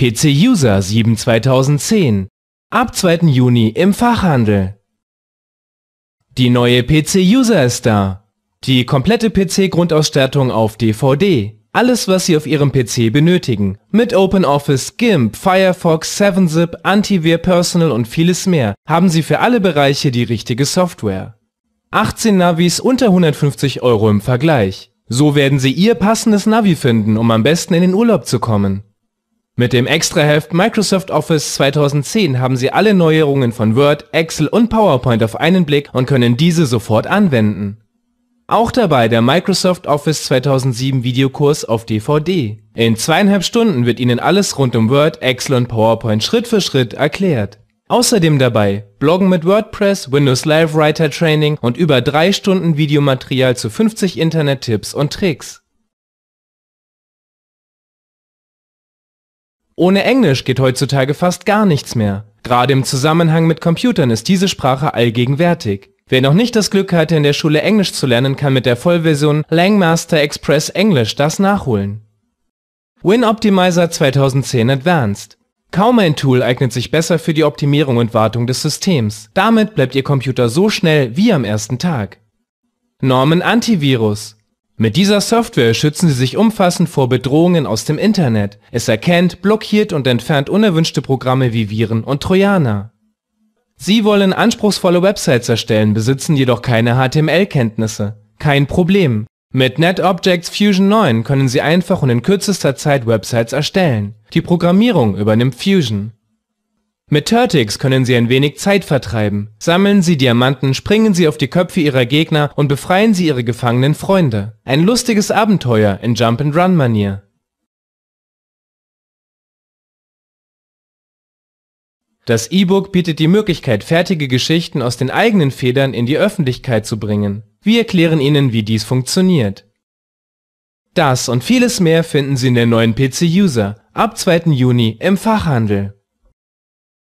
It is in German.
PC User 7 2010. Ab 2. Juni im Fachhandel. Die neue PC User ist da. Die komplette PC-Grundausstattung auf DVD. Alles, was Sie auf Ihrem PC benötigen. Mit OpenOffice, GIMP, Firefox, 7-Zip, Antivir Personal und vieles mehr haben Sie für alle Bereiche die richtige Software. 18 Navis unter 150 Euro im Vergleich. So werden Sie Ihr passendes Navi finden, um am besten in den Urlaub zu kommen. Mit dem Extraheft Microsoft Office 2010 haben Sie alle Neuerungen von Word, Excel und PowerPoint auf einen Blick und können diese sofort anwenden. Auch dabei der Microsoft Office 2007 Videokurs auf DVD. In zweieinhalb Stunden wird Ihnen alles rund um Word, Excel und PowerPoint Schritt für Schritt erklärt. Außerdem dabei Bloggen mit WordPress, Windows Live Writer Training und über drei Stunden Videomaterial zu 50 Internet-Tipps und Tricks. Ohne Englisch geht heutzutage fast gar nichts mehr. Gerade im Zusammenhang mit Computern ist diese Sprache allgegenwärtig. Wer noch nicht das Glück hatte, in der Schule Englisch zu lernen, kann mit der Vollversion Langmaster Express Englisch das nachholen. WinOptimizer 2010 Advanced Kaum ein Tool eignet sich besser für die Optimierung und Wartung des Systems. Damit bleibt Ihr Computer so schnell wie am ersten Tag. Norman Antivirus mit dieser Software schützen Sie sich umfassend vor Bedrohungen aus dem Internet. Es erkennt, blockiert und entfernt unerwünschte Programme wie Viren und Trojaner. Sie wollen anspruchsvolle Websites erstellen, besitzen jedoch keine HTML-Kenntnisse. Kein Problem. Mit NetObjects Fusion 9 können Sie einfach und in kürzester Zeit Websites erstellen. Die Programmierung übernimmt Fusion. Mit Turtix können sie ein wenig Zeit vertreiben. Sammeln sie Diamanten, springen sie auf die Köpfe ihrer Gegner und befreien sie ihre gefangenen Freunde. Ein lustiges Abenteuer in Jump-and-Run-Manier. Das E-Book bietet die Möglichkeit, fertige Geschichten aus den eigenen Federn in die Öffentlichkeit zu bringen. Wir erklären Ihnen, wie dies funktioniert. Das und vieles mehr finden Sie in der neuen PC User ab 2. Juni im Fachhandel.